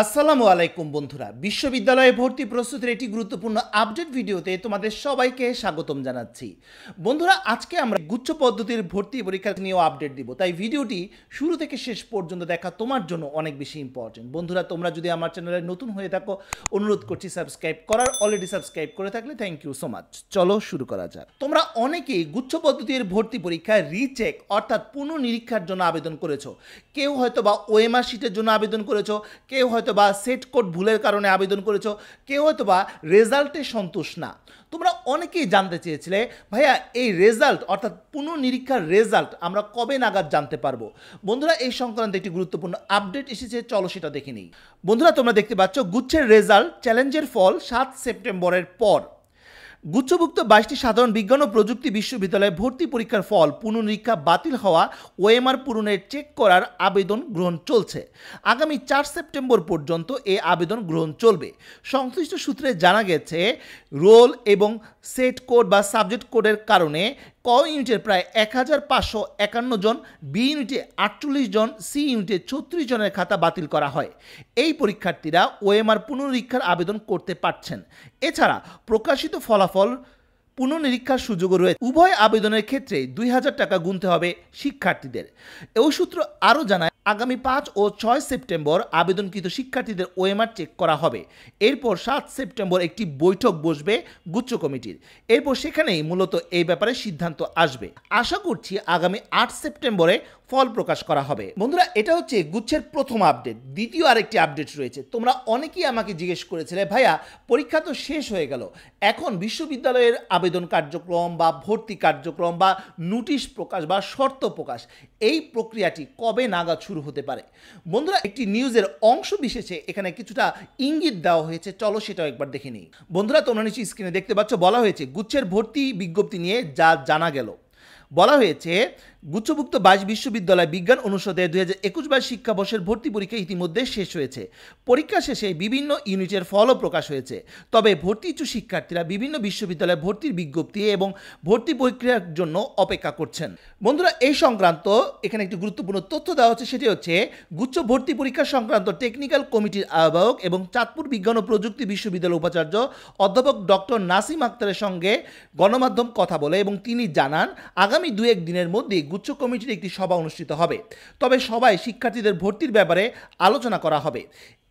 আসসালামু আলাইকুম বন্ধুরা বিশ্ববিদ্যালয়ে ভর্তি প্রস্তুতির একটি গুরুত্বপূর্ণ আপডেট ভিডিওতে তোমাদের সবাইকে স্বাগতম জানাচ্ছি বন্ধুরা আজকে আমরা গুচ্ছ পদ্ধতির ভর্তি পরীক্ষা নিয়েও আপডেট দিব তাই ভিডিওটি শুরু থেকে শেষ পর্যন্ত দেখা তোমার জন্য অনেক বেশি ইম্পর্টেন্ট বন্ধুরা তোমরা যদি আমার চ্যানেলে নতুন হয়ে থাকো অনুরোধ করছি সাবস্ক্রাইব করার অলরেডি সাবস্ক্রাইব করে থাকলে থ্যাংক ইউ সো মাচ চলো শুরু করা যাক তোমরা অনেকেই গুচ্ছ পদ্ধতির ভর্তি পরীক্ষা রিচেক অর্থাৎ পুনঃনিরীক্ষার জন্য আবেদন করেছো কেউ হয়তো বা ওএমআর শিটের জন্য আবেদন করেছো কেউ হয়তো বা সেট কোড ভুলের কারণে আবেদন করেছো কেউ হয়তো বা রেজাল্টে সন্তোষ না তোমরা অনেকেই জানতে চেয়েছিলে ভাইয়া এই রেজাল্ট অর্থাৎ পুনর্নিরীক্ষার রেজাল্ট আমরা কবে নাগাদ জানতে পারবো বন্ধুরা এই সংক্রান্ত একটি গুরুত্বপূর্ণ আপডেট এসেছে চলো সেটা দেখে নিই বন্ধুরা তোমরা দেখতে পাচ্ছ গুচ্ছের রেজাল্ট চ্যালেঞ্জের ফল সাত সেপ্টেম্বরের পর গুচ্ছভুক্ত বাইশটি সাধারণ বিজ্ঞান ও প্রযুক্তি বিশ্ববিদ্যালয়ে ভর্তি পরীক্ষার ফল পুনরীক্ষা বাতিল হওয়া ওএমআর পূরণের চেক করার আবেদন গ্রহণ চলছে আগামী চার সেপ্টেম্বর পর্যন্ত এ আবেদন গ্রহণ চলবে সংশ্লিষ্ট সূত্রে জানা গেছে রোল এবং সেট কোড বা সাবজেক্ট কোডের কারণে ক ইউনিটের প্রায় এক হাজার পাঁচশো একান্ন জন বি ইউনিটে আটচল্লিশ জন সি ইউনিটে ছত্রিশ জনের খাতা বাতিল করা হয় এই পরীক্ষার্থীরা ওএমআর পুনরীক্ষার আবেদন করতে পারছেন এছাড়া প্রকাশিত ফলাফল পুনঃনিরীক্ষার সুযোগও রয়েছে উভয় আবেদনের ক্ষেত্রে দুই হাজার টাকা গুনতে হবে শিক্ষার্থীদের এই সূত্র আরও জানায় আগামী পাঁচ ও ছয় সেপ্টেম্বর আবেদনকৃত শিক্ষার্থীদের ওএমআর চেক করা হবে এরপর সাত সেপ্টেম্বর একটি বৈঠক বসবে গুচ্ছ কমিটির এরপর সেখানেই মূলত এই ব্যাপারে সিদ্ধান্ত আসবে আশা করছি আগামী আট সেপ্টেম্বরে ফল প্রকাশ করা হবে বন্ধুরা এটা হচ্ছে গুচ্ছের প্রথম আপডেট দ্বিতীয় আরেকটি আপডেট রয়েছে তোমরা অনেকেই আমাকে জিজ্ঞেস করেছিলে ভাইয়া পরীক্ষা তো শেষ হয়ে গেল এখন বিশ্ববিদ্যালয়ের আবেদন কার্যক্রম বা ভর্তি কার্যক্রম বা নোটিশ প্রকাশ বা শর্ত প্রকাশ এই প্রক্রিয়াটি কবে নাগা শুরু হতে পারে বন্ধুরা একটি নিউজের অংশ বিশেষে এখানে কিছুটা ইঙ্গিত দেওয়া হয়েছে চলো সেটাও একবার দেখে নিই বন্ধুরা তোমরা নিচে স্ক্রিনে দেখতে পাচ্ছ বলা হয়েছে গুচ্ছের ভর্তি বিজ্ঞপ্তি নিয়ে যা জানা গেল বলা হয়েছে গুচ্ছভুক্ত বাইশ বিশ্ববিদ্যালয় বিজ্ঞান অনুষদে দুই হাজার একুশ বাইশ শিক্ষাবর্ষের ভর্তি পরীক্ষা ইতিমধ্যে শেষ হয়েছে পরীক্ষা শেষে বিভিন্ন ইউনিটের ফলও প্রকাশ হয়েছে তবে ভর্তি ইচ্ছু শিক্ষার্থীরা বিভিন্ন বিশ্ববিদ্যালয়ে ভর্তির বিজ্ঞপ্তি এবং ভর্তি প্রক্রিয়ার জন্য অপেক্ষা করছেন বন্ধুরা এই সংক্রান্ত এখানে একটি গুরুত্বপূর্ণ তথ্য দেওয়া হচ্ছে সেটি হচ্ছে গুচ্ছ ভর্তি পরীক্ষা সংক্রান্ত টেকনিক্যাল কমিটির আহ্বায়ক এবং চাঁদপুর বিজ্ঞান ও প্রযুক্তি বিশ্ববিদ্যালয় উপাচার্য অধ্যাপক ডক্টর নাসিম আক্তারের সঙ্গে গণমাধ্যম কথা বলে এবং তিনি জানান আগামী দু এক দিনের মধ্যে গুচ্ছ কমিটির একটি সভা অনুষ্ঠিত হবে তবে সভায় শিক্ষার্থীদের ভর্তির ব্যাপারে আলোচনা করা হবে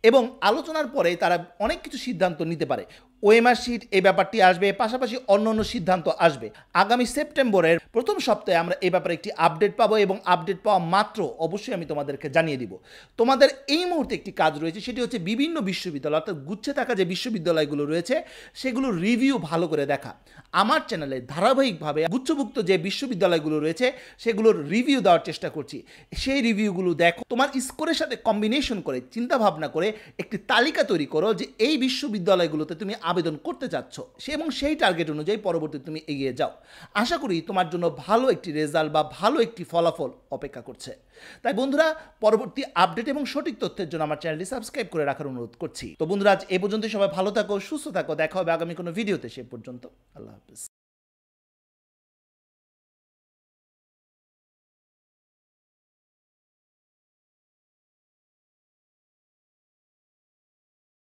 এবং আলোচনার পরে তারা অনেক কিছু সিদ্ধান্ত নিতে পারে ওএমআরসির এই ব্যাপারটি আসবে পাশাপাশি অন্য অন্য সিদ্ধান্ত আসবে আগামী সেপ্টেম্বরের প্রথম সপ্তাহে আমরা এই ব্যাপারে একটি আপডেট পাবো এবং আপডেট পাওয়া মাত্র অবশ্যই আমি তোমাদেরকে জানিয়ে দিব তোমাদের এই মুহূর্তে একটি কাজ রয়েছে সেটি হচ্ছে বিভিন্ন বিশ্ববিদ্যালয় অর্থাৎ গুচ্ছে থাকা যে বিশ্ববিদ্যালয়গুলো রয়েছে সেগুলো রিভিউ ভালো করে দেখা আমার চ্যানেলে ধারাবাহিকভাবে গুচ্ছভুক্ত যে বিশ্ববিদ্যালয়গুলো রয়েছে সেগুলোর রিভিউ দেওয়ার চেষ্টা করছি সেই রিভিউগুলো দেখো তোমার স্কোরের সাথে কম্বিনেশন করে চিন্তা ভাবনা করে একটি তালিকা তৈরি করো যে এই বিশ্ববিদ্যালয়গুলোতে তুমি আবেদন করতে চাচ্ছ সে এবং সেই টার্গেট অনুযায়ী পরবর্তী তুমি এগিয়ে যাও আশা করি তোমার জন্য ভালো একটি রেজাল্ট বা ভালো একটি ফলাফল অপেক্ষা করছে তাই বন্ধুরা পরবর্তী আপডেট এবং সঠিক তথ্যের জন্য আমার চ্যানেলটি সাবস্ক্রাইব করে রাখার অনুরোধ করছি তো বন্ধুরা আজ এ পর্যন্ত সবাই ভালো থাকো সুস্থ থাকো দেখা হবে আগামী কোনো ভিডিওতে সে পর্যন্ত আল্লাহ হাফিজ